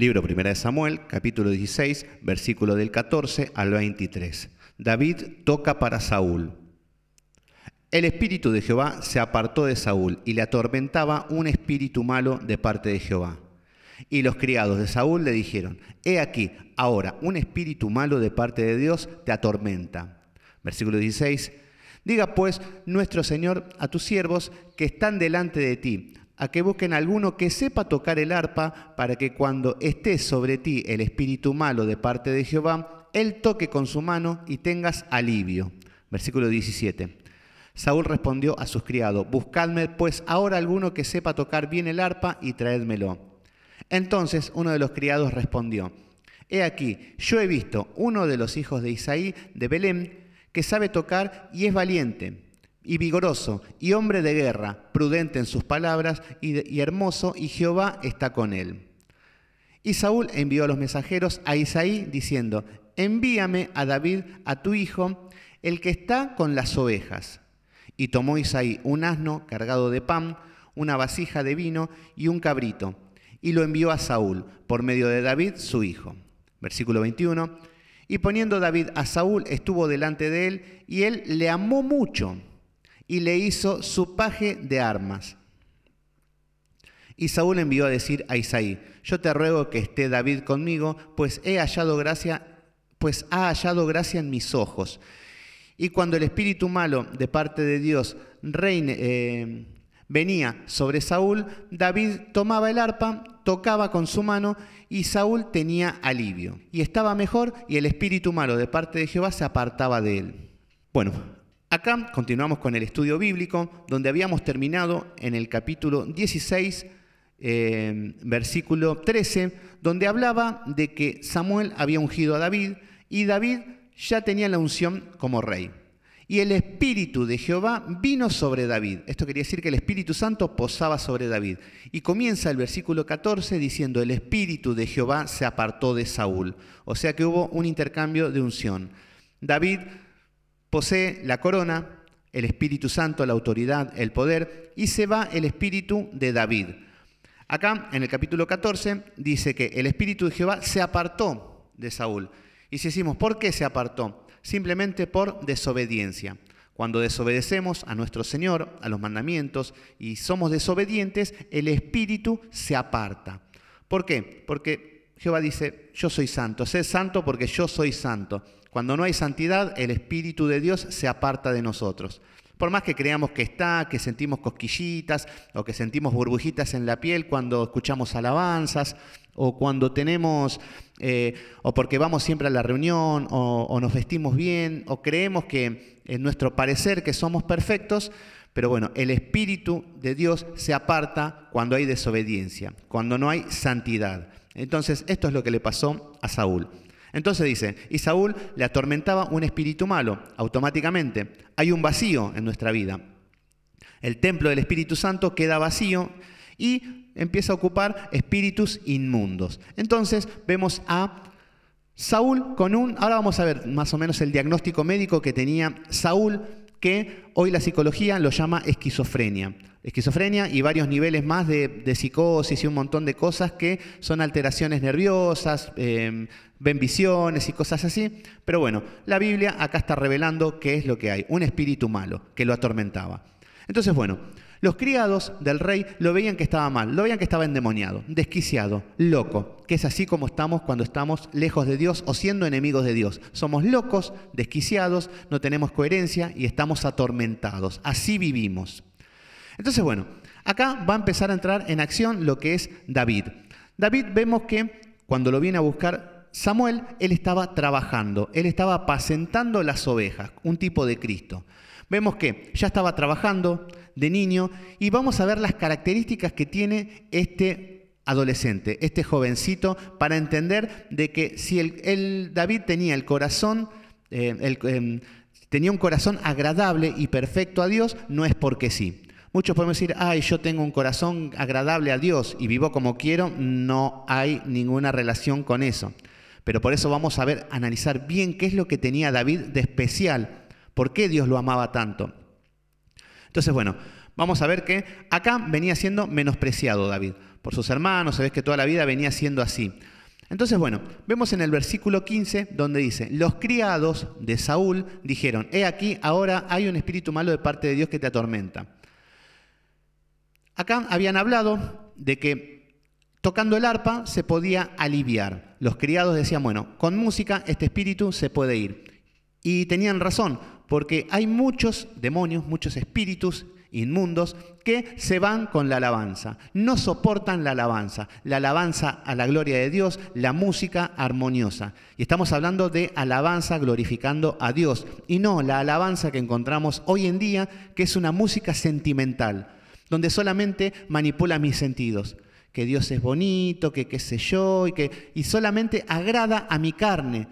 Libro 1 de Samuel, capítulo 16, versículo del 14 al 23. David toca para Saúl. El espíritu de Jehová se apartó de Saúl y le atormentaba un espíritu malo de parte de Jehová. Y los criados de Saúl le dijeron, He aquí, ahora un espíritu malo de parte de Dios te atormenta. Versículo 16. Diga pues nuestro Señor a tus siervos que están delante de ti, a que busquen alguno que sepa tocar el arpa para que cuando esté sobre ti el espíritu malo de parte de Jehová, él toque con su mano y tengas alivio. Versículo 17. Saúl respondió a sus criados, Buscadme pues ahora alguno que sepa tocar bien el arpa y traédmelo. Entonces uno de los criados respondió, He aquí, yo he visto uno de los hijos de Isaí de Belén que sabe tocar y es valiente y vigoroso, y hombre de guerra, prudente en sus palabras, y, hermoso, y Jehová está con él. Y Saúl envió a los mensajeros a Isaí diciendo, envíame a David, a tu hijo, el que está con las ovejas. Y tomó Isaí un asno cargado de pan, una vasija de vino y un cabrito, y lo envió a Saúl por medio de David, su hijo. Versículo 21. Y poniendo David a Saúl, estuvo delante de él, y él le amó mucho y le hizo su paje de armas. Y Saúl envió a decir a Isaí, yo te ruego que esté David conmigo, pues he hallado gracia, pues ha hallado gracia en mis ojos. Y cuando el espíritu malo de parte de Dios eh, venía sobre Saúl, David tomaba el arpa, tocaba con su mano y Saúl tenía alivio. Y estaba mejor y el espíritu malo de parte de Jehová se apartaba de él. Bueno, Acá continuamos con el estudio bíblico, donde habíamos terminado en el capítulo 16, eh, versículo 13, donde hablaba de que Samuel había ungido a David y David ya tenía la unción como rey. Y el Espíritu de Jehová vino sobre David. Esto quería decir que el Espíritu Santo posaba sobre David. Y comienza el versículo 14 diciendo, el Espíritu de Jehová se apartó de Saúl. O sea que hubo un intercambio de unción. David Posee la corona, el Espíritu Santo, la autoridad, el poder, y se va el espíritu de David. Acá, en el capítulo 14, dice que el espíritu de Jehová se apartó de Saúl. Y si decimos, ¿por qué se apartó? Simplemente por desobediencia. Cuando desobedecemos a nuestro Señor, a los mandamientos, y somos desobedientes, el espíritu se aparta. ¿Por qué? Porque Jehová dice, yo soy santo, sé santo porque yo soy santo. Cuando no hay santidad, el Espíritu de Dios se aparta de nosotros. Por más que creamos que está, que sentimos cosquillitas o que sentimos burbujitas en la piel cuando escuchamos alabanzas o cuando tenemos, eh, o porque vamos siempre a la reunión o, o nos vestimos bien o creemos que en nuestro parecer que somos perfectos, pero bueno, el Espíritu de Dios se aparta cuando hay desobediencia, cuando no hay santidad. Entonces, esto es lo que le pasó a Saúl. Entonces dice, y Saúl le atormentaba un espíritu malo, automáticamente. Hay un vacío en nuestra vida. El templo del Espíritu Santo queda vacío y empieza a ocupar espíritus inmundos. Entonces vemos a Saúl con un, ahora vamos a ver más o menos el diagnóstico médico que tenía Saúl que hoy la psicología lo llama esquizofrenia. Esquizofrenia y varios niveles más de, psicosis y un montón de cosas que son alteraciones nerviosas, eh, ven visiones y cosas así. Pero bueno, la Biblia acá está revelando qué es lo que hay, un espíritu malo que lo atormentaba. Entonces, bueno, los criados del rey lo veían que estaba mal, lo veían que estaba endemoniado, desquiciado, loco, que es así como estamos cuando estamos lejos de Dios o siendo enemigos de Dios. Somos locos, desquiciados, no tenemos coherencia y estamos atormentados. Así vivimos. Entonces, bueno, acá va a empezar a entrar en acción lo que es David. David vemos que cuando lo viene a buscar Samuel, él estaba trabajando, él estaba apacentando las ovejas, un tipo de Cristo. Vemos que ya estaba trabajando, de niño y vamos a ver las características que tiene este adolescente, este jovencito, para entender de que si el, David tenía el corazón, eh, em, tenía un corazón agradable y perfecto a Dios, no es porque sí. Muchos podemos decir, ay, yo tengo un corazón agradable a Dios y vivo como quiero, no hay ninguna relación con eso. Pero por eso vamos a ver, analizar bien qué es lo que tenía David de especial, por qué Dios lo amaba tanto. Entonces, bueno, vamos a ver que acá venía siendo menospreciado David por sus hermanos, sabes que toda la vida venía siendo así. Entonces, bueno, vemos en el versículo 15 donde dice, los criados de Saúl dijeron, he aquí, ahora hay un espíritu malo de parte de Dios que te atormenta. Acá habían hablado de que tocando el arpa se podía aliviar. Los criados decían, bueno, con música este espíritu se puede ir. Y tenían razón, porque hay muchos demonios, muchos espíritus inmundos que se van con la alabanza, no soportan la alabanza, la alabanza a la gloria de Dios, la música armoniosa. Y estamos hablando de alabanza glorificando a Dios y no la alabanza que encontramos hoy en día, que es una música sentimental, donde solamente manipula mis sentidos que Dios es bonito, que qué sé yo, y que y solamente agrada a mi carne,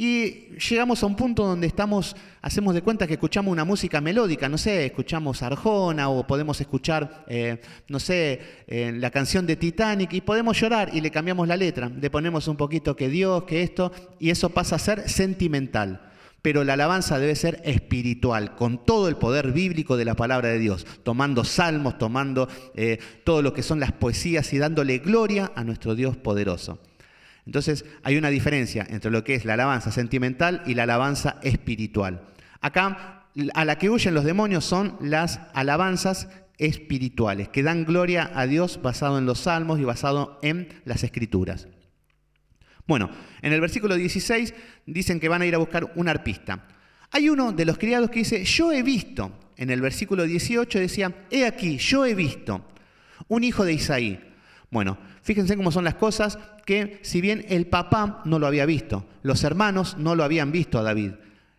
y llegamos a un punto donde estamos, hacemos de cuenta que escuchamos una música melódica, no sé, escuchamos Arjona o podemos escuchar, eh, no sé, eh, la canción de Titanic y podemos llorar y le cambiamos la letra, le ponemos un poquito que Dios, que esto, y eso pasa a ser sentimental. Pero la alabanza debe ser espiritual, con todo el poder bíblico de la palabra de Dios, tomando salmos, tomando eh, todo lo que son las poesías y dándole gloria a nuestro Dios poderoso. Entonces hay una diferencia entre lo que es la alabanza sentimental y la alabanza espiritual. Acá a la que huyen los demonios son las alabanzas espirituales, que dan gloria a Dios basado en los salmos y basado en las escrituras. Bueno, en el versículo 16 dicen que van a ir a buscar un arpista. Hay uno de los criados que dice, yo he visto. En el versículo 18 decía, he aquí, yo he visto un hijo de Isaí, bueno, fíjense cómo son las cosas que si bien el papá no lo había visto, los hermanos no lo habían visto a David,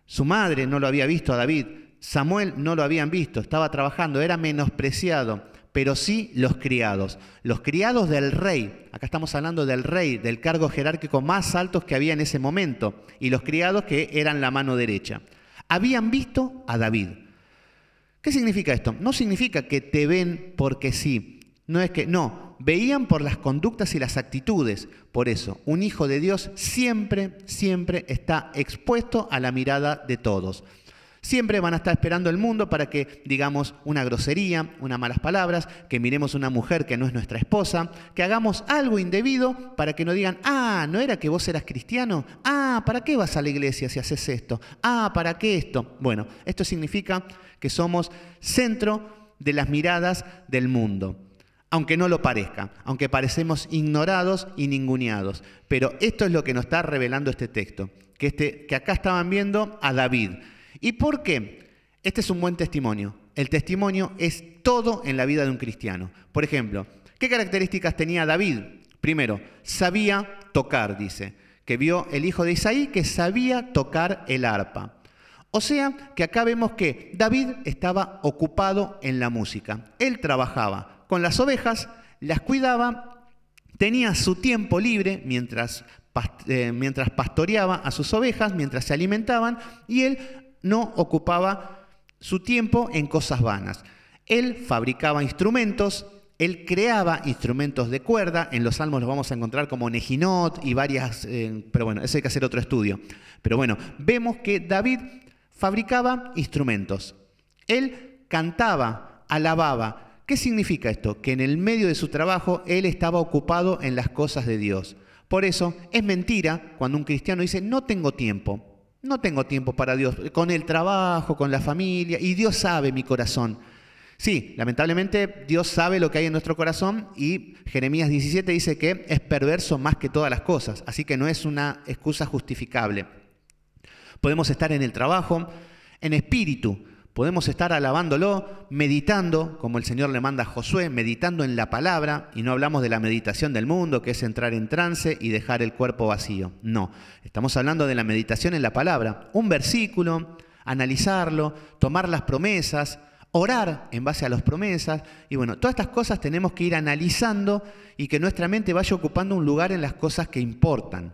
su madre no lo había visto a David, Samuel no lo habían visto, estaba trabajando, era menospreciado, pero sí los criados, los criados del rey, acá estamos hablando del rey, del cargo jerárquico más alto que había en ese momento, y los criados que eran la mano derecha, habían visto a David. ¿Qué significa esto? No significa que te ven porque sí, no es que, no, veían por las conductas y las actitudes. Por eso, un hijo de Dios siempre, siempre está expuesto a la mirada de todos. Siempre van a estar esperando el mundo para que digamos una grosería, unas malas palabras, que miremos una mujer que no es nuestra esposa, que hagamos algo indebido para que no digan, ah, ¿no era que vos eras cristiano? Ah, ¿para qué vas a la iglesia si haces esto? Ah, ¿para qué esto? Bueno, esto significa que somos centro de las miradas del mundo aunque no lo parezca, aunque parecemos ignorados y ninguneados. Pero esto es lo que nos está revelando este texto, este, que, acá estaban viendo a David. ¿Y por qué? Este es un buen testimonio. El testimonio es todo en la vida de un cristiano. Por ejemplo, ¿qué características tenía David? Primero, sabía tocar, dice, que vio el hijo de Isaí que sabía tocar el arpa. O sea que acá vemos que David estaba ocupado en la música. Él trabajaba, con las ovejas, las cuidaba, tenía su tiempo libre eh, mientras, pastoreaba a sus ovejas, mientras se alimentaban, y él no ocupaba su tiempo en cosas vanas. Él fabricaba instrumentos, él creaba instrumentos de cuerda, en los salmos los vamos a encontrar como Nejinot y varias, eh, pero bueno, eso hay que hacer otro estudio. Pero bueno, vemos que David fabricaba instrumentos. Él cantaba, alababa, ¿Qué significa esto? Que en el medio de su trabajo él estaba ocupado en las cosas de Dios. Por eso es mentira cuando un cristiano dice, no tengo tiempo, no tengo tiempo para Dios, con el trabajo, con la familia, y Dios sabe mi corazón. Sí, lamentablemente Dios sabe lo que hay en nuestro corazón y Jeremías 17 dice que es perverso más que todas las cosas, así que no es una excusa justificable. Podemos estar en el trabajo, en espíritu, Podemos estar alabándolo, meditando, como el Señor le manda a Josué, meditando en la palabra, y no hablamos de la meditación del mundo, que es entrar en trance y dejar el cuerpo vacío. No, estamos hablando de la meditación en la palabra. Un versículo, analizarlo, tomar las promesas, orar en base a las promesas, y bueno, todas estas cosas tenemos que ir analizando y que nuestra mente vaya ocupando un lugar en las cosas que importan.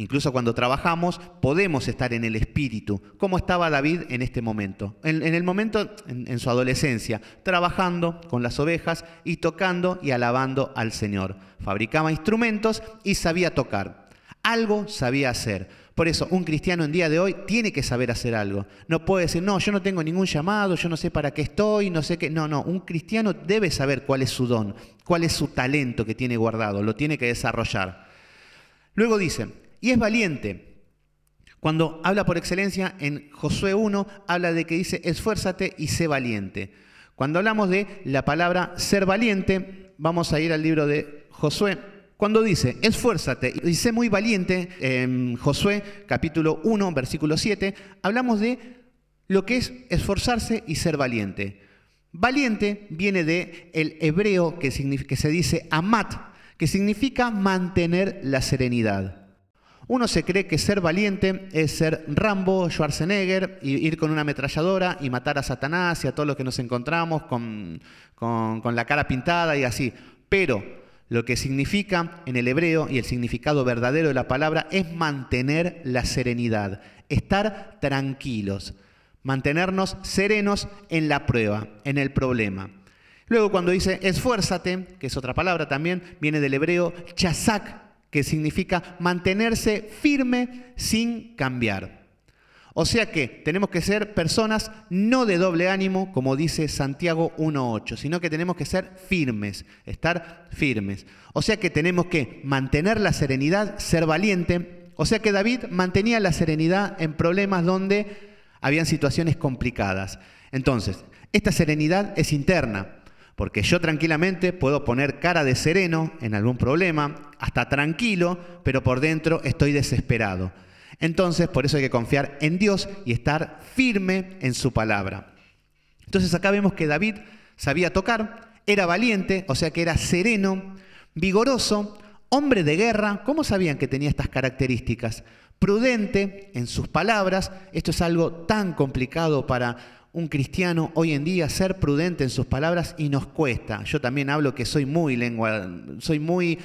Incluso cuando trabajamos podemos estar en el espíritu, como estaba David en este momento, en, el momento en, en, su adolescencia, trabajando con las ovejas y tocando y alabando al Señor. Fabricaba instrumentos y sabía tocar. Algo sabía hacer. Por eso, un cristiano en día de hoy tiene que saber hacer algo. No puede decir, no, yo no tengo ningún llamado, yo no sé para qué estoy, no sé qué. No, no, un cristiano debe saber cuál es su don, cuál es su talento que tiene guardado, lo tiene que desarrollar. Luego dice, y es valiente. Cuando habla por excelencia en Josué 1, habla de que dice, esfuérzate y sé valiente. Cuando hablamos de la palabra ser valiente, vamos a ir al libro de Josué. Cuando dice, esfuérzate y sé muy valiente, en Josué capítulo 1, versículo 7, hablamos de lo que es esforzarse y ser valiente. Valiente viene de el hebreo que, que se dice amat, que significa mantener la serenidad. Uno se cree que ser valiente es ser Rambo, Schwarzenegger, y ir con una ametralladora y matar a Satanás y a todos los que nos encontramos con, con, con la cara pintada y así. Pero lo que significa en el hebreo y el significado verdadero de la palabra es mantener la serenidad, estar tranquilos, mantenernos serenos en la prueba, en el problema. Luego cuando dice esfuérzate, que es otra palabra también, viene del hebreo chazak, que significa mantenerse firme sin cambiar. O sea que tenemos que ser personas no de doble ánimo, como dice Santiago 1.8, sino que tenemos que ser firmes, estar firmes. O sea que tenemos que mantener la serenidad, ser valiente. O sea que David mantenía la serenidad en problemas donde habían situaciones complicadas. Entonces, esta serenidad es interna, porque yo tranquilamente puedo poner cara de sereno en algún problema, hasta tranquilo, pero por dentro estoy desesperado. Entonces, por eso hay que confiar en Dios y estar firme en su palabra. Entonces acá vemos que David sabía tocar, era valiente, o sea que era sereno, vigoroso, hombre de guerra. ¿Cómo sabían que tenía estas características? Prudente en sus palabras. Esto es algo tan complicado para un cristiano hoy en día ser prudente en sus palabras y nos cuesta. Yo también hablo que soy muy lengua, soy muy,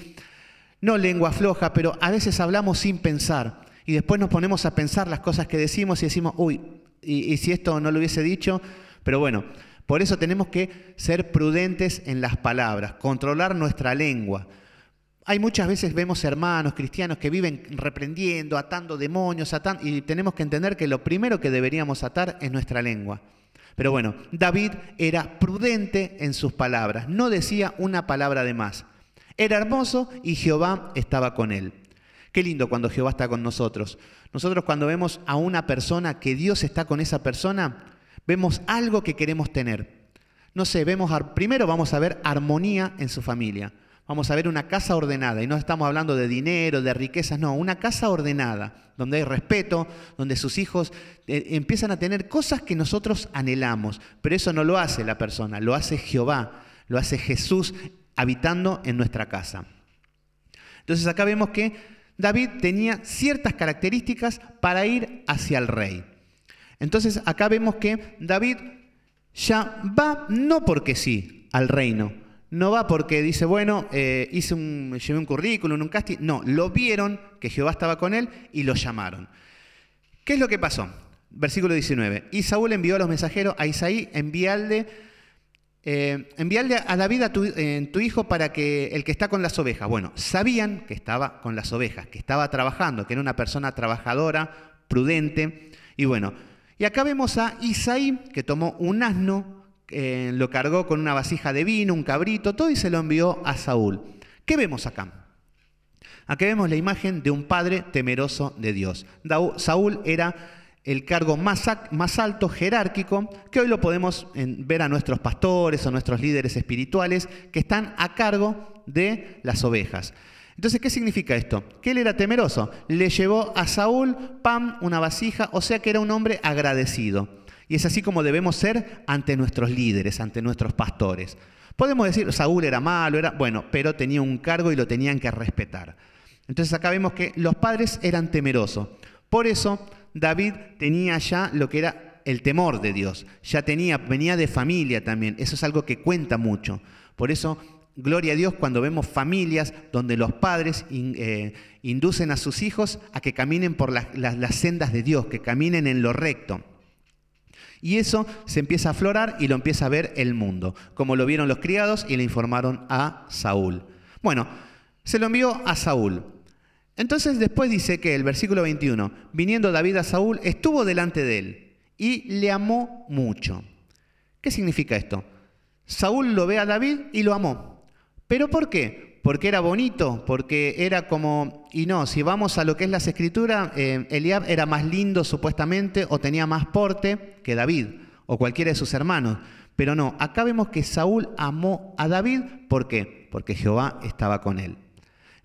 no lengua floja, pero a veces hablamos sin pensar y después nos ponemos a pensar las cosas que decimos y decimos, uy, y, si esto no lo hubiese dicho, pero bueno, por eso tenemos que ser prudentes en las palabras, controlar nuestra lengua. Hay muchas veces vemos hermanos cristianos que viven reprendiendo, atando demonios, y tenemos que entender que lo primero que deberíamos atar es nuestra lengua. Pero bueno, David era prudente en sus palabras, no decía una palabra de más. Era hermoso y Jehová estaba con él. Qué lindo cuando Jehová está con nosotros. Nosotros cuando vemos a una persona que Dios está con esa persona, vemos algo que queremos tener. No sé, vemos primero vamos a ver armonía en su familia vamos a ver una casa ordenada, y no estamos hablando de dinero, de riquezas, no, una casa ordenada, donde hay respeto, donde sus hijos eh, empiezan a tener cosas que nosotros anhelamos, pero eso no lo hace la persona, lo hace Jehová, lo hace Jesús habitando en nuestra casa. Entonces acá vemos que David tenía ciertas características para ir hacia el rey. Entonces acá vemos que David ya va no porque sí al reino, no va porque dice, bueno, eh, un, llevé un currículum, un casting. No, lo vieron que Jehová estaba con él y lo llamaron. ¿Qué es lo que pasó? Versículo 19. Y Saúl envió a los mensajeros a Isaí, envíale eh, a David a tu, tu, hijo para que el que está con las ovejas. Bueno, sabían que estaba con las ovejas, que estaba trabajando, que era una persona trabajadora, prudente. Y bueno, y acá vemos a Isaí que tomó un asno eh, lo cargó con una vasija de vino, un cabrito, todo y se lo envió a Saúl. ¿Qué vemos acá? Aquí vemos la imagen de un padre temeroso de Dios. Saúl era el cargo más, más alto jerárquico que hoy lo podemos ver a nuestros pastores o nuestros líderes espirituales que están a cargo de las ovejas. Entonces, ¿qué significa esto? Que él era temeroso. Le llevó a Saúl pam, una vasija, o sea que era un hombre agradecido. Y es así como debemos ser ante nuestros líderes, ante nuestros pastores. Podemos decir, Saúl era malo, era bueno, pero tenía un cargo y lo tenían que respetar. Entonces acá vemos que los padres eran temerosos. Por eso David tenía ya lo que era el temor de Dios. Ya tenía, venía de familia también. Eso es algo que cuenta mucho. Por eso Gloria a Dios cuando vemos familias donde los padres eh, inducen a sus hijos a que caminen por las sendas de Dios, que caminen en lo recto. Y eso se empieza a aflorar y lo empieza a ver el mundo, como lo vieron los criados y le informaron a Saúl. Bueno, se lo envió a Saúl. Entonces después dice que el versículo 21, viniendo David a Saúl, estuvo delante de él y le amó mucho. ¿Qué significa esto? Saúl lo ve a David y lo amó. ¿Pero por qué? porque era bonito, porque era como, y no, si vamos a lo que es las escrituras, eh, Eliab era más lindo supuestamente o tenía más porte que David o cualquiera de sus hermanos. Pero no, acá vemos que Saúl amó a David, ¿por qué? Porque Jehová estaba con él.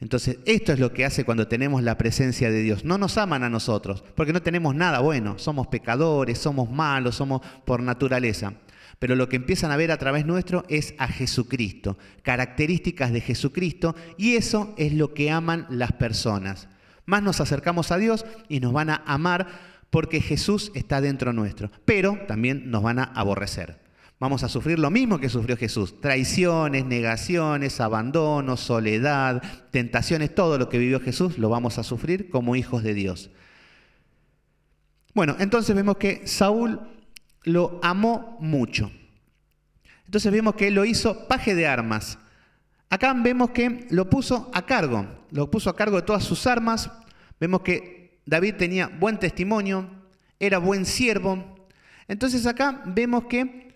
Entonces, esto es lo que hace cuando tenemos la presencia de Dios. No nos aman a nosotros, porque no tenemos nada bueno, somos pecadores, somos malos, somos por naturaleza. Pero lo que empiezan a ver a través nuestro es a Jesucristo, características de Jesucristo, y eso es lo que aman las personas. Más nos acercamos a Dios y nos van a amar porque Jesús está dentro nuestro, pero también nos van a aborrecer. Vamos a sufrir lo mismo que sufrió Jesús, traiciones, negaciones, abandono, soledad, tentaciones, todo lo que vivió Jesús lo vamos a sufrir como hijos de Dios. Bueno, entonces vemos que Saúl lo amó mucho. Entonces vemos que lo hizo paje de armas. Acá vemos que lo puso a cargo, lo puso a cargo de todas sus armas. Vemos que David tenía buen testimonio, era buen siervo. Entonces acá vemos que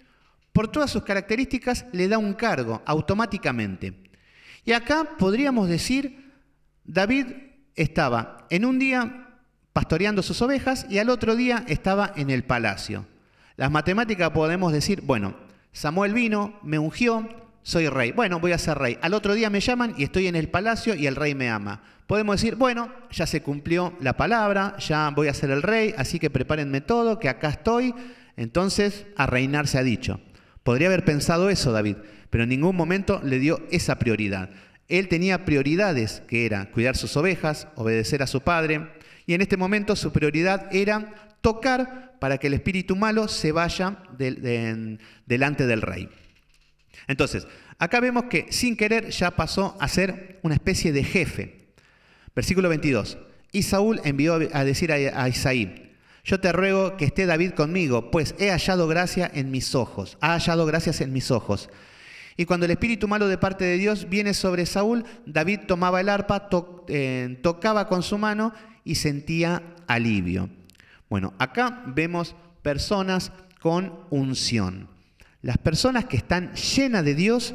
por todas sus características le da un cargo automáticamente. Y acá podríamos decir, David estaba en un día pastoreando sus ovejas y al otro día estaba en el palacio. Las matemáticas podemos decir, bueno, Samuel vino, me ungió, soy rey. Bueno, voy a ser rey. Al otro día me llaman y estoy en el palacio y el rey me ama. Podemos decir, bueno, ya se cumplió la palabra, ya voy a ser el rey, así que prepárenme todo, que acá estoy. Entonces, a reinar se ha dicho. Podría haber pensado eso David, pero en ningún momento le dio esa prioridad. Él tenía prioridades, que era cuidar sus ovejas, obedecer a su padre, y en este momento su prioridad era tocar para que el espíritu malo se vaya delante del rey. Entonces, acá vemos que sin querer ya pasó a ser una especie de jefe. Versículo 22. Y Saúl envió a decir a Isaí, yo te ruego que esté David conmigo, pues he hallado gracia en mis ojos, ha hallado gracia en mis ojos. Y cuando el espíritu malo de parte de Dios viene sobre Saúl, David tomaba el arpa, eh, tocaba con su mano y sentía alivio. Bueno, acá vemos personas con unción. Las personas que están llenas de Dios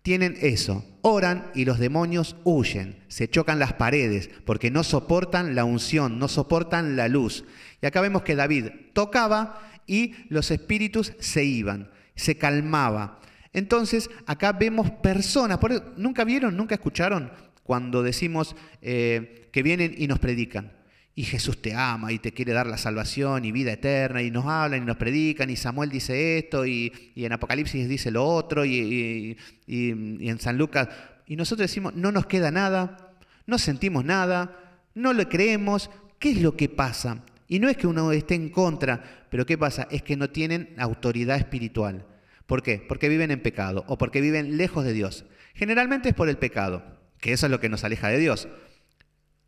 tienen eso. Oran y los demonios huyen, se chocan las paredes porque no soportan la unción, no soportan la luz. Y acá vemos que David tocaba y los espíritus se iban, se calmaba. Entonces, acá vemos personas, ¿nunca vieron, nunca escucharon cuando decimos eh, que vienen y nos predican? y Jesús te ama y te quiere dar la salvación y vida eterna y nos hablan y nos predican y Samuel dice esto y, en Apocalipsis dice lo otro y, y, en San Lucas. Y nosotros decimos, no nos queda nada, no sentimos nada, no lo creemos, ¿qué es lo que pasa? Y no es que uno esté en contra, pero ¿qué pasa? Es que no tienen autoridad espiritual. ¿Por qué? Porque viven en pecado o porque viven lejos de Dios. Generalmente es por el pecado, que eso es lo que nos aleja de Dios.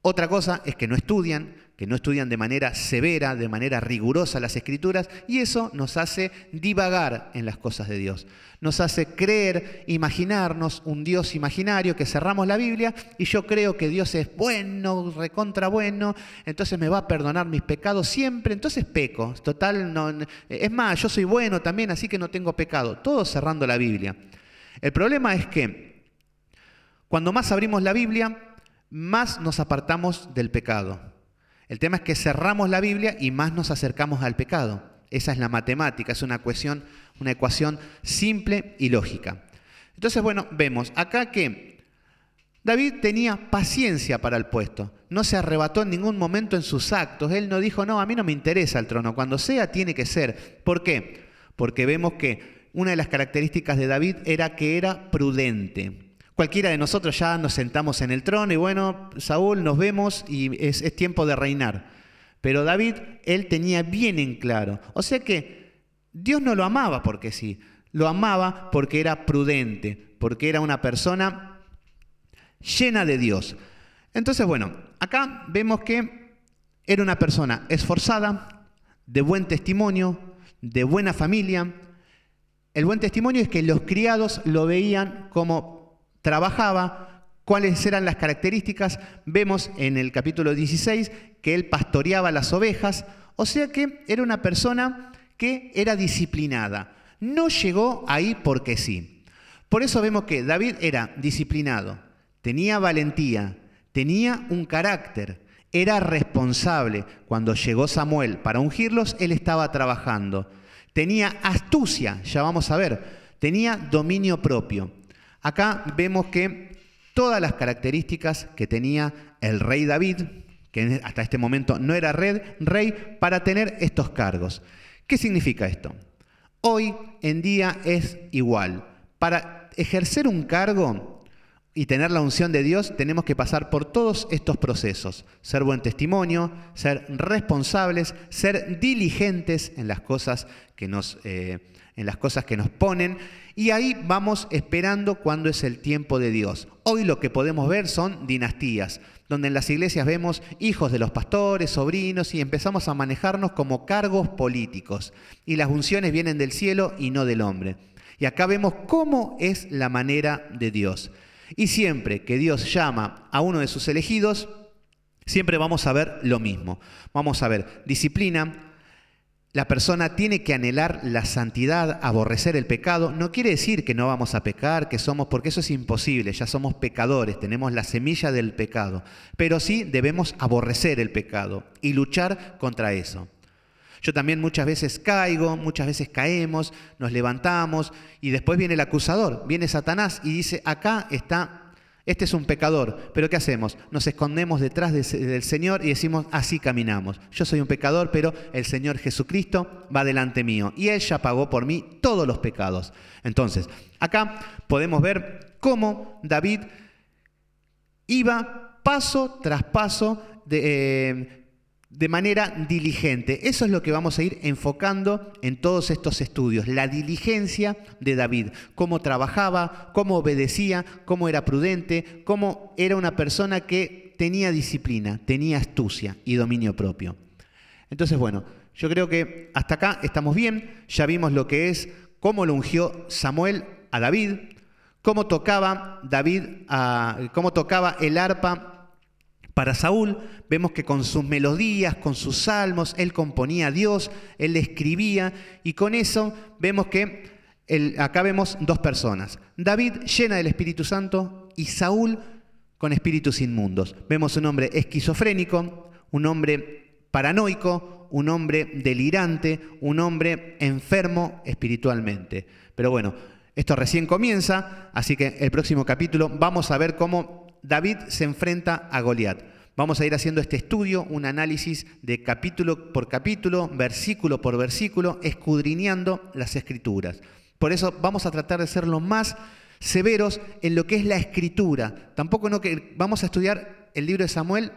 Otra cosa es que no estudian, que no estudian de manera severa, de manera rigurosa las escrituras, y eso nos hace divagar en las cosas de Dios. Nos hace creer, imaginarnos un Dios imaginario, que cerramos la Biblia y yo creo que Dios es bueno, recontra bueno, entonces me va a perdonar mis pecados siempre, entonces peco. Total, no, es más, yo soy bueno también, así que no tengo pecado. Todo cerrando la Biblia. El problema es que cuando más abrimos la Biblia, más nos apartamos del pecado. El tema es que cerramos la Biblia y más nos acercamos al pecado. Esa es la matemática, es una ecuación, una ecuación simple y lógica. Entonces, bueno, vemos acá que David tenía paciencia para el puesto, no se arrebató en ningún momento en sus actos, él no dijo, no, a mí no me interesa el trono, cuando sea tiene que ser. ¿Por qué? Porque vemos que una de las características de David era que era prudente. Cualquiera de nosotros ya nos sentamos en el trono y bueno, Saúl, nos vemos y es, tiempo de reinar. Pero David, él tenía bien en claro. O sea que Dios no lo amaba porque sí, lo amaba porque era prudente, porque era una persona llena de Dios. Entonces, bueno, acá vemos que era una persona esforzada, de buen testimonio, de buena familia. El buen testimonio es que los criados lo veían como trabajaba, cuáles eran las características. Vemos en el capítulo 16 que él pastoreaba las ovejas, o sea que era una persona que era disciplinada. No llegó ahí porque sí. Por eso vemos que David era disciplinado, tenía valentía, tenía un carácter, era responsable. Cuando llegó Samuel para ungirlos, él estaba trabajando. Tenía astucia, ya vamos a ver, tenía dominio propio. Acá vemos que todas las características que tenía el rey David, que hasta este momento no era rey, para tener estos cargos. ¿Qué significa esto? Hoy en día es igual. Para ejercer un cargo y tener la unción de Dios tenemos que pasar por todos estos procesos. Ser buen testimonio, ser responsables, ser diligentes en las cosas que nos, eh, en las cosas que nos ponen y ahí vamos esperando cuando es el tiempo de Dios. Hoy lo que podemos ver son dinastías, donde en las iglesias vemos hijos de los pastores, sobrinos, y empezamos a manejarnos como cargos políticos. Y las unciones vienen del cielo y no del hombre. Y acá vemos cómo es la manera de Dios. Y siempre que Dios llama a uno de sus elegidos, siempre vamos a ver lo mismo. Vamos a ver disciplina, la persona tiene que anhelar la santidad, aborrecer el pecado. No quiere decir que no vamos a pecar, que somos, porque eso es imposible, ya somos pecadores, tenemos la semilla del pecado. Pero sí debemos aborrecer el pecado y luchar contra eso. Yo también muchas veces caigo, muchas veces caemos, nos levantamos y después viene el acusador, viene Satanás y dice, acá está este es un pecador, pero ¿qué hacemos? Nos escondemos detrás del Señor y decimos, así caminamos. Yo soy un pecador, pero el Señor Jesucristo va delante mío y Él ya pagó por mí todos los pecados. Entonces, acá podemos ver cómo David iba paso tras paso de... Eh, de manera diligente. Eso es lo que vamos a ir enfocando en todos estos estudios, la diligencia de David, cómo trabajaba, cómo obedecía, cómo era prudente, cómo era una persona que tenía disciplina, tenía astucia y dominio propio. Entonces, bueno, yo creo que hasta acá estamos bien, ya vimos lo que es, cómo lo ungió Samuel a David, cómo tocaba David, a, cómo tocaba el arpa para Saúl vemos que con sus melodías, con sus salmos, él componía a Dios, él escribía y con eso vemos que acá vemos dos personas. David llena del Espíritu Santo y Saúl con espíritus inmundos. Vemos un hombre esquizofrénico, un hombre paranoico, un hombre delirante, un hombre enfermo espiritualmente. Pero bueno, esto recién comienza, así que el próximo capítulo vamos a ver cómo David se enfrenta a Goliat. Vamos a ir haciendo este estudio, un análisis de capítulo por capítulo, versículo por versículo, escudriñando las escrituras. Por eso vamos a tratar de ser lo más severos en lo que es la escritura. Tampoco no que vamos a estudiar el libro de Samuel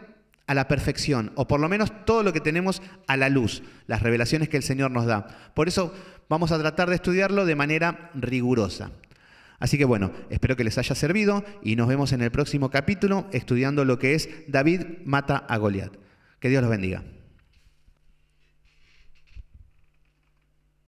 a la perfección, o por lo menos todo lo que tenemos a la luz, las revelaciones que el Señor nos da. Por eso vamos a tratar de estudiarlo de manera rigurosa. Así que bueno, espero que les haya servido y nos vemos en el próximo capítulo estudiando lo que es David mata a Goliat. Que Dios los bendiga.